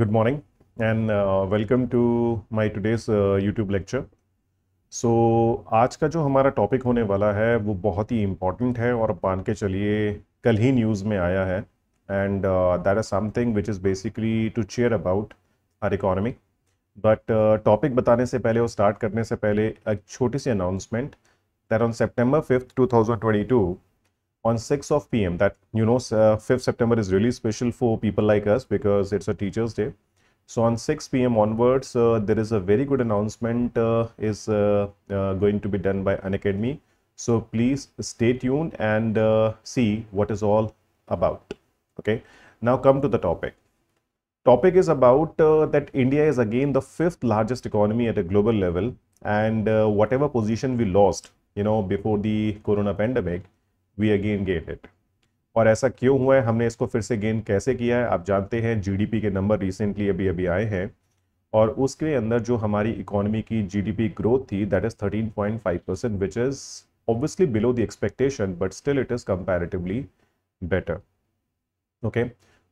Good morning and uh, welcome to my today's uh, YouTube lecture. So so, आज का जो हमारा topic होने वाला है वो बहुत ही इम्पॉर्टेंट है और मान के चलिए कल ही न्यूज़ में आया है and that is something which is basically to share about our economy but topic बताने से पहले और स्टार्ट करने से पहले एक छोटी सी announcement that on September fifth two thousand twenty two on 6 of pm that you know uh, 5th september is really special for people like us because it's a teachers day so on 6 pm onwards uh, there is a very good announcement uh, is uh, uh, going to be done by academy. so please stay tuned and uh, see what is all about okay now come to the topic topic is about that india is again the fifth largest economy at a global level and whatever position we lost you know before the corona pandemic we again get it और ऐसा क्यों हुआ है हमने इसको फिर से gain कैसे किया है आप जानते हैं जीडीपी के नंबर रिसेंटली अभी अभी आए हैं और उसके अंदर जो हमारी इकोनॉमी की जीडीपी ग्रोथ थी that is 13.5 percent which is obviously below the expectation but still it is comparatively better okay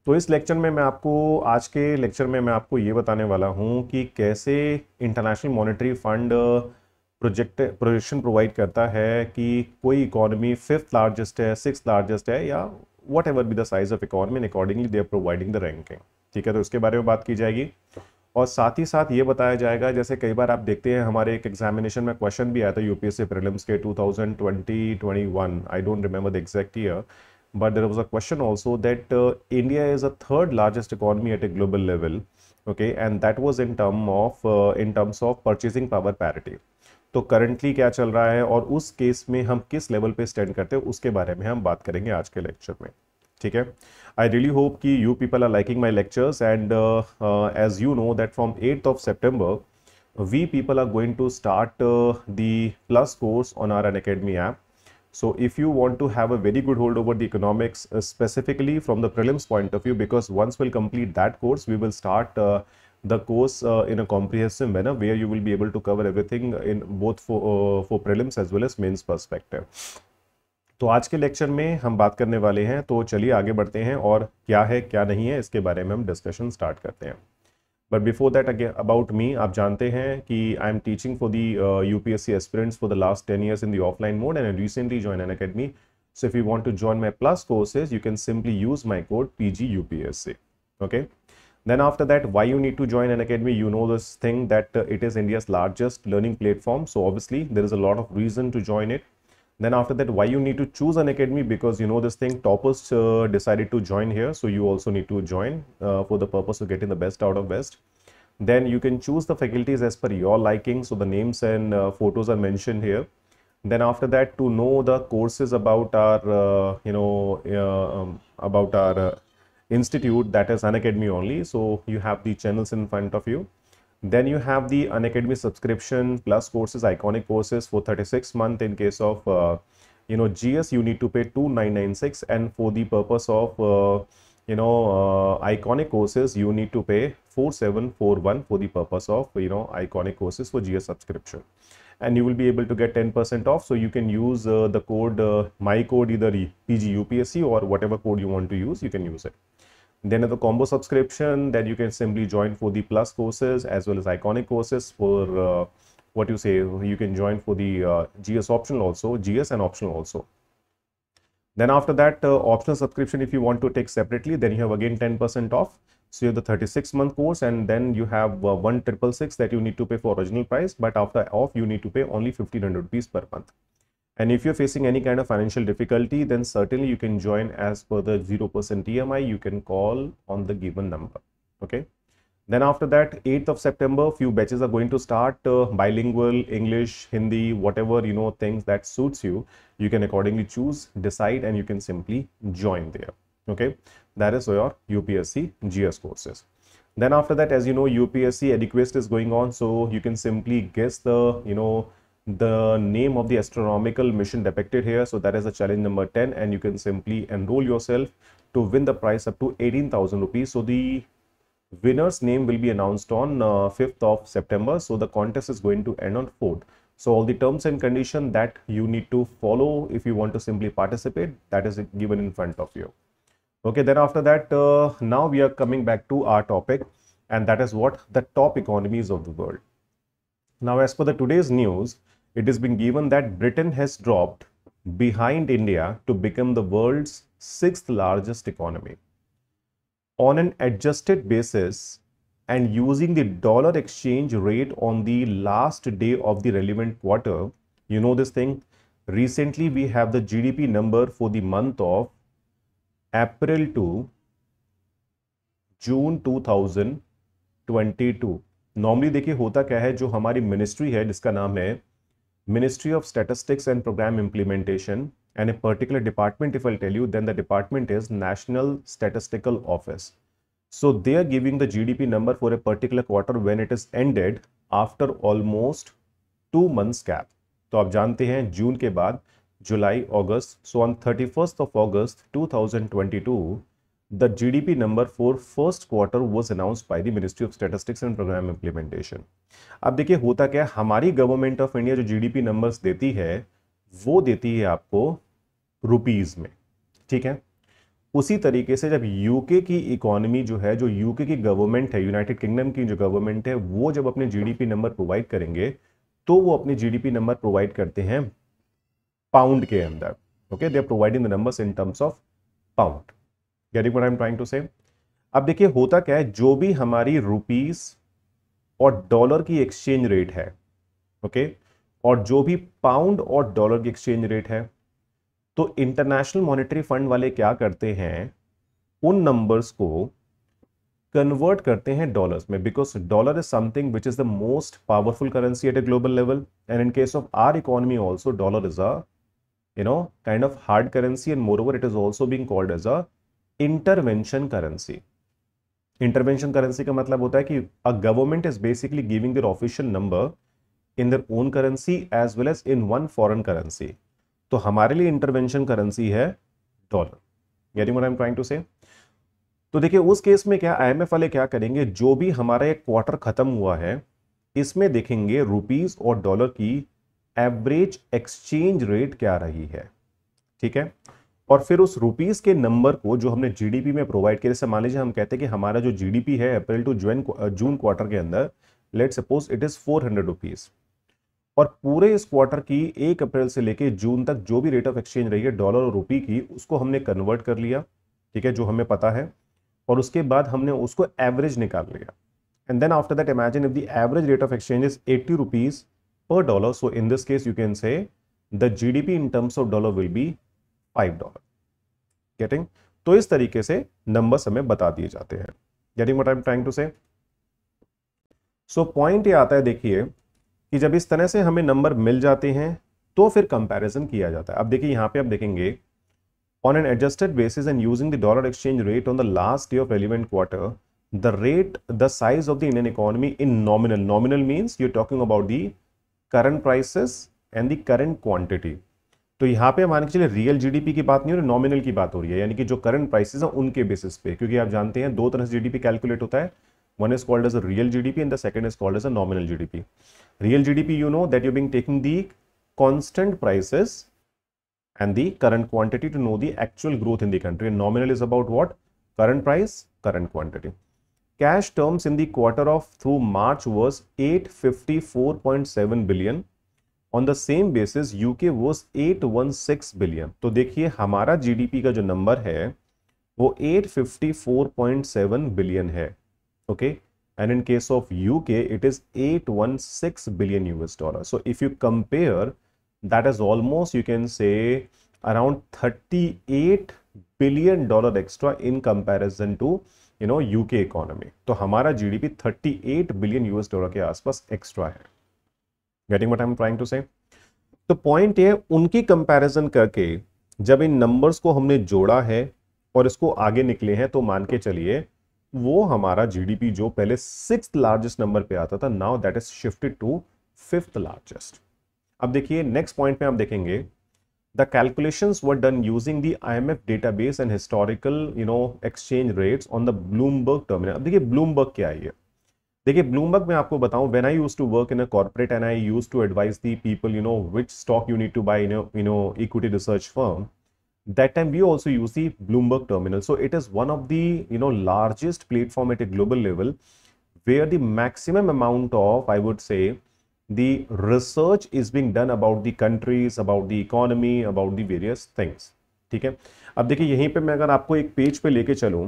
तो इस लेक्चर में मैं आपको आज के लेक्चर में मैं आपको ये बताने वाला हूँ कि कैसे International Monetary Fund project projection provide करता है कि कोई इकॉनमी फिफ्थ लार्जेस्ट है सिक्स लार्जेस्ट है या whatever be the size of economy and accordingly they are providing the ranking ठीक है तो उसके बारे में बात की जाएगी और साथ ही साथ ये बताया जाएगा जैसे कई बार आप देखते हैं हमारे एक एग्जामिनेशन में क्वेश्चन भी आया था यूपीएससी प्रीलिम्स के 2020 21 I don't remember the exact year but there was a question also that India is a third largest largest at a global level okay and that was in term of in terms of purchasing power parity तो currently क्या चल रहा है और उस case में हम किस लेवल पे स्टैंड करते हैं उसके बारे में हम बात करेंगे आज के लेक्चर में ठीक है आई रियली होप कि you people are liking my lectures and as you know that from eighth of September we people are going to start plus plus course on our Unacademy app So if you want to have a very good hold over the economics, uh, specifically from the prelims point of view, because once we'll complete that course, we will start uh, the course uh, in a comprehensive manner where you will be able to cover everything in both for, uh, for prelims as well as mains perspective. तो आज के lecture में हम बात करने वाले हैं तो चलिए आगे बढ़ते हैं और क्या है क्या नहीं है इसके बारे में हम डिस्कशन स्टार्ट करते हैं but before that again about me aap jante hain i am teaching for the uh, upsc aspirants for the last 10 years in the offline mode and i recently joined an academy so if you want to join my plus courses you can simply use my code pgupsc okay then after that why you need to join an academy you know this thing that uh, it is india's largest learning platform so obviously there is a lot of reason to join it then after that why you need to choose an academy because you know this thing toppers uh, decided to join here so you also need to join uh, for the purpose of getting the best out of best then you can choose the faculties as per your liking so the names and uh, photos are mentioned here then after that to know the courses about our uh, you know uh, um, about our uh, institute that is an academy only so you have the channels in front of you then you have the Unacademy subscription plus courses, iconic courses for 36 month in case of, uh, you know, GS, you need to pay 2996 and for the purpose of, uh, you know, uh, iconic courses, you need to pay 4741 for the purpose of, you know, iconic courses for GS subscription. And you will be able to get 10% off. So you can use uh, the code, uh, my code, either PGUPSC or whatever code you want to use, you can use it. Then at the combo subscription, then you can simply join for the plus courses as well as iconic courses for uh, what you say, you can join for the uh, GS optional also, GS and optional also. Then after that uh, optional subscription, if you want to take separately, then you have again 10% off. So you have the 36 month course and then you have uh, one triple six that you need to pay for original price. But after off, you need to pay only 1500 rupees per month. And if you're facing any kind of financial difficulty, then certainly you can join as per the 0% EMI. You can call on the given number. Okay. Then after that, 8th of September, few batches are going to start uh, bilingual, English, Hindi, whatever, you know, things that suits you. You can accordingly choose, decide, and you can simply join there. Okay. That is your UPSC GS courses. Then after that, as you know, UPSC EduQuest is going on. So you can simply guess the, you know, the name of the astronomical mission depicted here. So that is the challenge number 10 and you can simply enroll yourself to win the prize up to 18,000 rupees. So the winner's name will be announced on uh, 5th of September. So the contest is going to end on 4th. So all the terms and condition that you need to follow if you want to simply participate that is given in front of you. Okay, then after that, uh, now we are coming back to our topic and that is what the top economies of the world. Now, as per the today's news, it has been given that Britain has dropped behind India to become the world's sixth largest economy. On an adjusted basis and using the dollar exchange rate on the last day of the relevant quarter, you know this thing, recently we have the GDP number for the month of April to June 2022 Normally, देखिए होता क्या है जो हमारी ministry है जिसका नाम है Ministry of Statistics and Program Implementation and a particular department if I'll tell you then the department is National Statistical Office. So they are giving the GDP number for a particular quarter when it is ended after almost 2 months gap to aap jante hain june ke baad july august so on 31st of august the GDP number for first quarter was announced by the Ministry of Statistics and Program Implementation. अब देखिए होता क्या है हमारी government of India जो जी D P numbers देती है वो देती है आपको रुपीज़ में ठीक है उसी तरीके से जब यूके की इकोनॉमी जो है जो यूके की गवर्नमेंट है यूनाइटेड किंगडम की जो गवर्नमेंट है वो जब अपने G D P number provide करेंगे तो वो अपने G D P number provide करते हैं पाउंड के अंदर okay they are providing the numbers in terms of pound getting what I am trying to say अब देखिए होता क्या है जो भी हमारी रुपीस और डॉलर की एक्सचेंज रेट है ओके okay? और जो भी पाउंड और डॉलर की एक्सचेंज रेट है तो इंटरनेशनल मॉनेटरी फंड वाले क्या करते हैं उन नंबर्स को कन्वर्ट करते हैं डॉलर्स में because dollar is something which is the most powerful currency at a global level and in case of our economy also dollar is a you know kind of hard currency and moreover it is also being called as a intervention currency intervention currency का मतलब होता है कि a government is basically giving their official number in their own currency as well as in one foreign currency तो हमारे लिए intervention currency है dollar यानी more I am trying to say तो देखिए उस केस में क्या आईएमएफ वाले क्या करेंगे जो भी हमारा एक क्वार्टर खत्म हुआ है इसमें देखेंगे रुपीस और डॉलर की एवरेज एक्सचेंज रेट क्या रही है ठीक है और फिर उस रुपीज़ के नंबर को जो हमने जीडीपी में प्रोवाइड किया जैसे मान लीजिए हम कहते हैं कि हमारा जो जीडीपी है अप्रैल टू जून जून क्वार्टर के अंदर let suppose it is four hundred rupees और पूरे इस क्वार्टर की एक अप्रैल से लेके जून तक जो भी रेट ऑफ एक्सचेंज रही है डॉलर और रुपी की उसको हमने कन्वर्ट कर लिया ठीक है जो हमें पता है और उसके बाद हमने उसको एवरेज निकाल लिया and then after that imagine if the average rate of exchange is eighty rupees so in this case you can say the G D P in terms of dollar will be five dollar getting तो इस तरीके से number हमें बता दिए जाते हैं getting what I am trying to say so point ये आता है देखिए कि जब इस तरह से हमें नंबर मिल जाते हैं तो फिर कंपैरिजन किया जाता है अब देखिए यहां पे आप देखेंगे on an adjusted basis and using the dollar exchange rate on the last year of relevant quarter the rate the size of the Indian economy in nominal nominal means you talking about the current prices and the current quantity तो यहाँ पे मान के चलिए real GDP की बात नहीं हो रही नॉमिनल की बात हो रही है यानी कि जो करंट प्राइसेस हैं उनके बेसिस पे क्योंकि आप जानते हैं दो तरह से जीडीपी कैलकुलेट होता है one is called as real GDP and the second is called as a nominal GDP real GDP you know that you being taking the constant prices and the current quantity to know the actual growth in the country nominal is about what current price current quantity cash terms in the quarter of through March was at billion on the same basis UK was at one six billion तो देखिए हमारा GDP का जो number है वो eight fifty four point seven billion है okay and in case of U K it is at one six billion U S dollar so if you compare that is almost you can say around thirty eight billion dollar extra in comparison to you know U K economy तो हमारा G D P thirty eight billion U S dollar के आसपास extra है getting what I am trying to say तो point ये उनकी comparison करके जब इन नंबर्स को हमने जोड़ा है और इसको आगे निकले हैं तो मान के चलिए वो हमारा जीडीपी जो पहले सिक्स लार्जेस्ट नंबर पे आता था now that is shifted to fifth largest अब देखिए नेक्स्ट पॉइंट में आप देखेंगे the calculations were done using the IMF database and historical you know exchange rates on the Bloomberg terminal अब देखिए ब्लूमबर्ग क्या है देखिए ब्लूमबर्ग में आपको बताऊं when I used to work in a corporate and I used to advise the people you know which stock you need to buy you know equity research firm that time we also use the Bloomberg terminal so it is one of the you know largest platform at a global level where are the maximum amount of I would say the research is being done about the countries about the economy about the various things theek hai ab dekhiye yahi pe main agar aapko ek page pe लेके चलूँ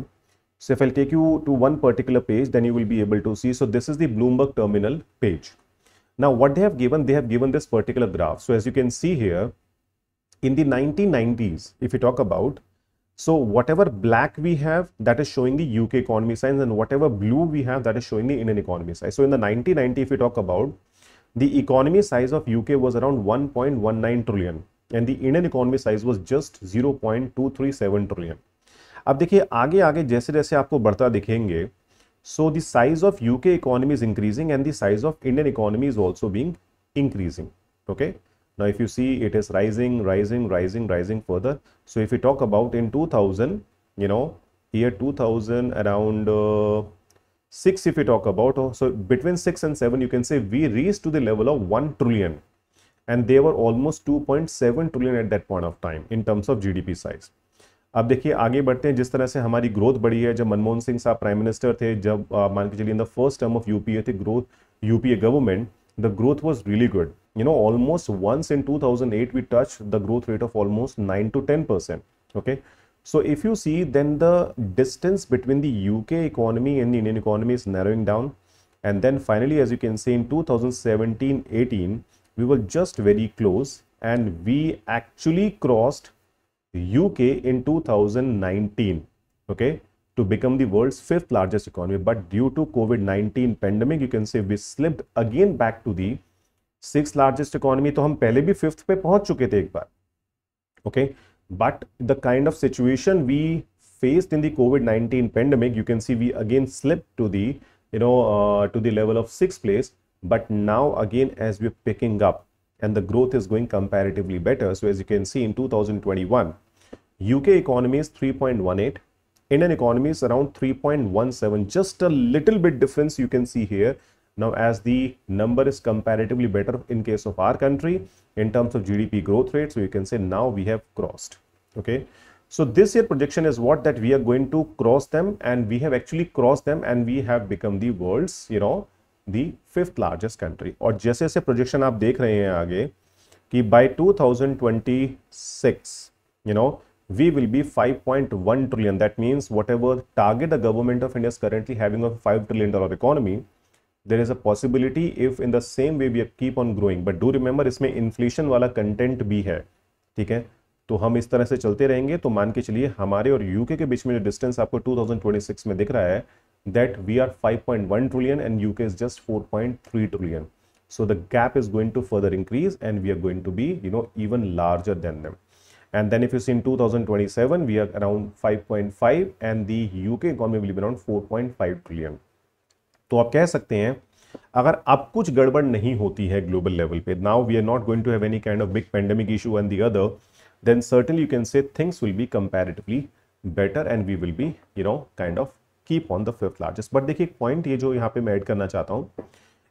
So if I'll take you to one particular page, then you will be able to see. So this is the Bloomberg terminal page. Now what they have given, they have given this particular graph. So as you can see here, in the 1990s, if you talk about, so whatever black we have, that is showing the UK economy size, and whatever blue we have, that is showing the Indian economy size. So in the 1990, if you talk about, the economy size of UK was around 1.19 trillion and the Indian economy size was just 0.237 trillion. अब देखिए आगे आगे जैसे जैसे आपको बढ़ता दिखेंगे so the size of U K economy is increasing and the size of Indian economy is also being increasing okay ना if you see it is rising rising rising rising further so if you talk about in two thousand you know year two thousand around six if you talk about so between six and seven you can say we reach to the level of one trillion and they were almost two point seven trillion at that point of time in terms of G D P size अब देखिए आगे बढ़ते हैं जिस तरह से हमारी growth बढ़ी है जब मनमोहन सिंह साहब प्राइम मिनिस्टर थे जब मान के चलिए in the first term of UPA the growth UPA government the growth was really good you know almost once in 2008 we touched the growth rate of almost 9 to 10 percent okay so if you see then the distance between the uk economy and the indian economy is narrowing down and then finally as you can see in 2017 18 we were just very close and we actually crossed UK in 2019, okay, to become the world's fifth largest economy. But due to COVID-19 pandemic, you can say we slipped again back to the sixth largest economy. तो हम पहले fifth पे पहुंच okay. But the kind of situation we faced in the COVID-19 pandemic, you can see we again slipped to the, you know, uh, to the level of sixth place. But now again, as we're picking up, and the growth is going comparatively better. So as you can see in 2021, UK economy is 3.18, Indian economy is around 3.17, just a little bit difference you can see here. Now, as the number is comparatively better in case of our country in terms of GDP growth rate, so you can say now we have crossed. Okay. So this year projection is what that we are going to cross them and we have actually crossed them and we have become the world's, you know, the fifth largest country. Or just as a projection you are seeing by 2026, you know, we will be 5.1 trillion. That means whatever target the government of India is currently having of $5 trillion dollar economy, there is a possibility if in the same way we keep on growing. But do remember isme inflation wala content bhi hai theek hai तो हम इस तरह से चलते रहेंगे तो मान के चलिए हमारे और यूके के बीच में जो डिस्टेंस आपको 2026 में दिख रहा है that we are 5.1 trillion and UK is just 4.3 trillion so the gap is going to further increase and we are going to be you know even larger than them And then if you see in 2027, we are around 5.5 and the UK economy will be around 4.5 trillion. तो आप कह सकते हैं अगर अब कुछ गड़बड़ नहीं होती है ग्लोबल लेवल पे now we are not going to have any kind of big pandemic issue and the other then certainly you can say things will be comparatively better and we will be you know kind of keep on the fifth largest but देखिए एक point ये जो यहाँ पे मैं add करना चाहता हूँ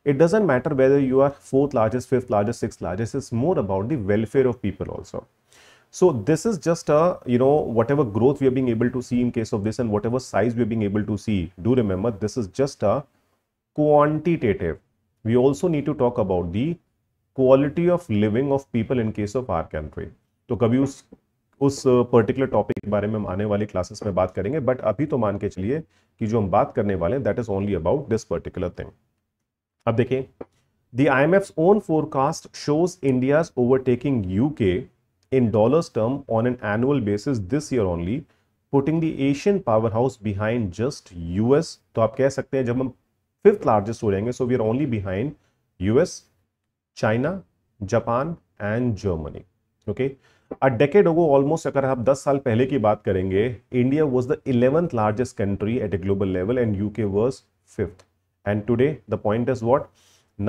it doesn't matter whether you are fourth largest fifth largest six largest is more about the welfare of people also So this is just a, you know, whatever growth we are being able to see in case of this and whatever size we are being able to see, do remember this is just a quantitative. We also need to talk about the quality of living of people in case of our country to kabhi us उस particular topic के बारे में हम आने वाली classes में बात करेंगे बट अभी तो मान के चलिए कि जो हम बात करने वाले हैं that is only about this particular thing अब देखिए the I M F's own forecast shows India's overtaking you in dollars term on an annual basis this year only putting the asian powerhouse behind just us to aap keh sakte hain jab hum fifth largest ho jayenge so we are only behind us china japan and germany okay a decade ago almost agar aap 10 saal pehle ki baat india was the 11th largest country at a global level and uk was fifth and today the point is what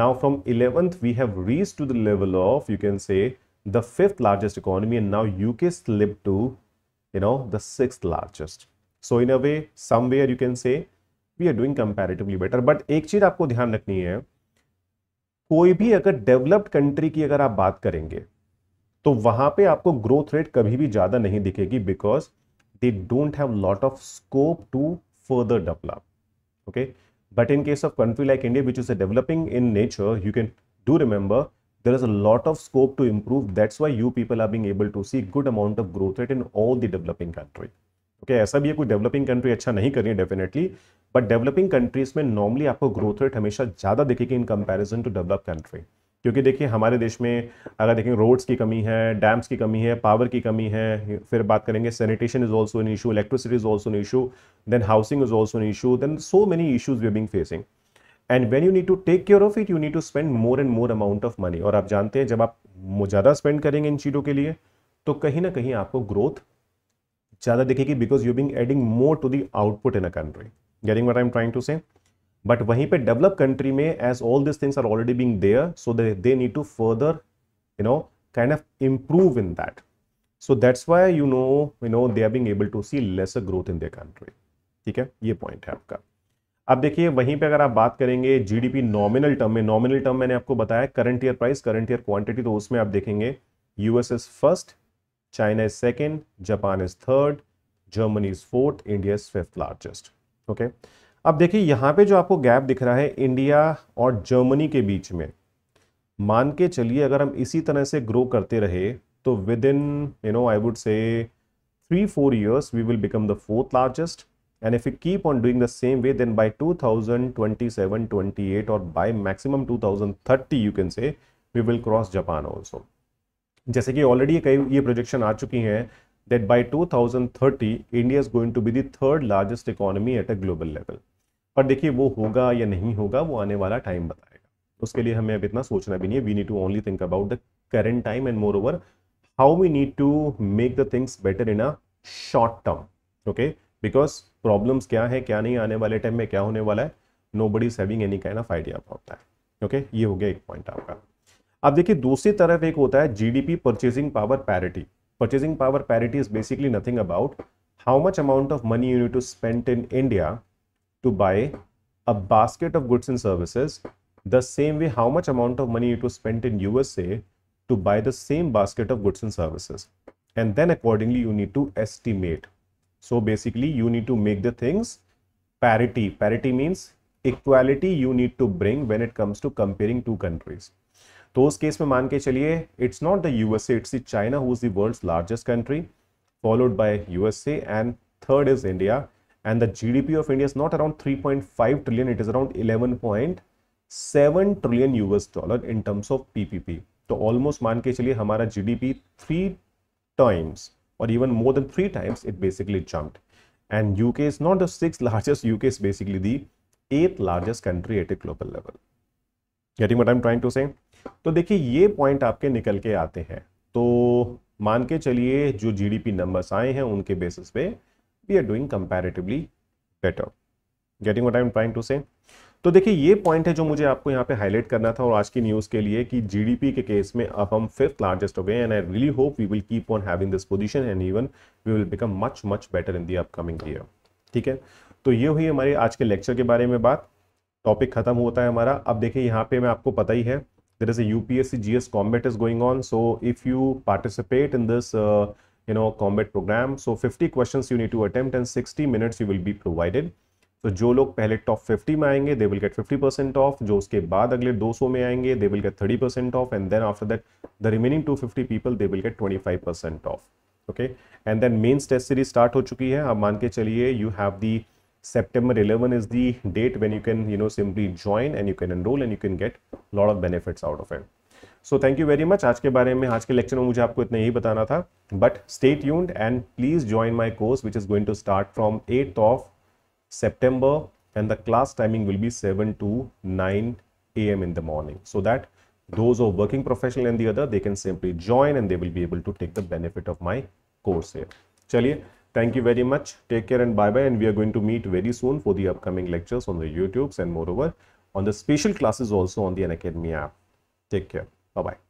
now from 11th we have reached to the level of you can say the fifth largest economy and now UK slipped to, you know, the sixth largest. So in a way, somewhere you can say we are doing comparatively better. But एक चीज आपको ध्यान रखनी है कोई भी अगर developed country की अगर आप बात करेंगे तो वहां पे आपको ग्रोथ रेट कभी भी ज्यादा नहीं दिखेगी because they don't have lot of scope to further develop okay but in case of country like india which is a developing in nature you can do remember there is a lot of scope to improve that's why you people are being able to see good amount of growth rate in all the developing country okay okay, ऐसा भी है कोई developing country अच्छा नहीं कर रही definitely but developing countries mein normally aapko growth rate hamesha zyada ज़्यादा दिखेगी in comparison to develop country क्योंकि देखिए हमारे देश में अगर देखें रोड्स की कमी है डैम्स की कमी है पावर की कमी है फिर बात करेंगे sanitation is also an issue electricity is also an issue then housing is also an issue then so many issues we being facing and when you need to take care of it you need to spend more and more amount of money और आप जानते हैं जब आप ज़्यादा spend करेंगे इन चीज़ों के लिए तो कहीं ना कहीं आपको ग्रोथ ज़्यादा दिखेगी because you being adding more to the output in a country getting what I am trying to say but वहीं पर डेवलप कंट्री में as all this things are already being there so they need to further you know kind of improve in that so that's why you know you know they are being able to see lesser growth in the country ठीक है ये point है आपका अब देखिए वहीं पे अगर आप बात करेंगे जीडीपी नॉमिनल टर्म में नॉमिनल टर्म मैंने आपको बताया current year price current year quantity तो उसमें आप देखेंगे US is first China is सेकेंड Japan is third Germany is fourth India is fifth largest okay अब देखिए यहाँ पे जो आपको गैप दिख रहा है इंडिया और जर्मनी के बीच में मान के चलिए अगर हम इसी तरह से ग्रो करते रहे तो within you know I would say three four years we will become the fourth largest And if we keep on doing the same way, then by 2027, 28 or by maximum 2030, you can say, we will cross Japan also. जैसे कि already कई ये projection आ चुकी हैं that by 2030 India is going to be the third largest economy at a global level पर देखिए वो होगा या नहीं होगा वो आने वाला टाइम बताएगा उसके लिए हमें अब इतना सोचना भी नहीं है we need to only think about the current time and moreover how we need to make the things better in a short term okay because problems क्या है क्या नहीं आने वाले टाइम में क्या होने वाला है nobody saving any kind of idea about that okay ये हो गया एक पॉइंट आपका अब देखिए दूसरी तरफ एक होता है G D P purchasing power parity purchasing power parity is basically nothing about how much amount of money you to spend in India to buy a basket of goods and services the same way how much amount of money you to spend in U S A to buy the same basket of goods and services and then accordingly you need to estimate So basically you need to make the things parity. Parity means equality you need to bring when it comes to comparing two countries. तो उस case में मान के चलिए it's not the USA it's the China who is the world's largest country followed by USA and third is India and the GDP of India is not around 3.5 trillion it is around 11.7 trillion US dollar in terms of PPP तो almost मान के चलिए हमारा GDP three times or even more than three times, it basically jumped. And UK is not the sixth largest, UK is basically the eighth largest country at a global level. Getting what I'm trying to say? to dekhi ye point aapke nikal ke aate hain to मान के चलिए जो GDP numbers आए हैं उनके basis पे we are doing comparatively better getting what I am trying to say तो देखिए ये पॉइंट है जो मुझे आपको यहाँ पे हाईलाइट करना था और आज की न्यूज़ के लिए कि जीडीपी के केस में अब हम फिफ्थ लार्जेस्ट हो गए and I really hope we will keep on having this position and even we will become much much better in the upcoming year ठीक है तो ये हुई हमारे आज के लेक्चर के बारे में बात टॉपिक खत्म होता है हमारा अब देखिए यहाँ पे मैं आपको पता ही है U P S C G S combat is going on so if you participate in this you know combat program so fifty question you need to attempt and sixty minutes you will be provided तो जो लोग पहले top 50 में आएंगे they will get 50 percent off जो उसके बाद अगले 200 में आएंगे they will get 30 percent off and then after that the remaining 250 people they will get 25 percent off okay and then mains test series start हो चुकी है आप मान के चलिए you have the September eleven is the date when you can you know simply join and you can enrol and you can get a of benefits out of and so thank you very much आज के बारे में आज के lecture में मुझे आपको इतना ही बताना था but stay tuned and please join my course which is going to start from eight of September and the class timing will be 7 to 9 a.m. in the morning so that those who are working professional and the other they can simply join and they will be able to take the benefit of my course here. Chaliye, thank you very much. Take care and bye-bye and we are going to meet very soon for the upcoming lectures on the YouTubes and moreover on the special classes also on the Academy app. Take care. Bye-bye.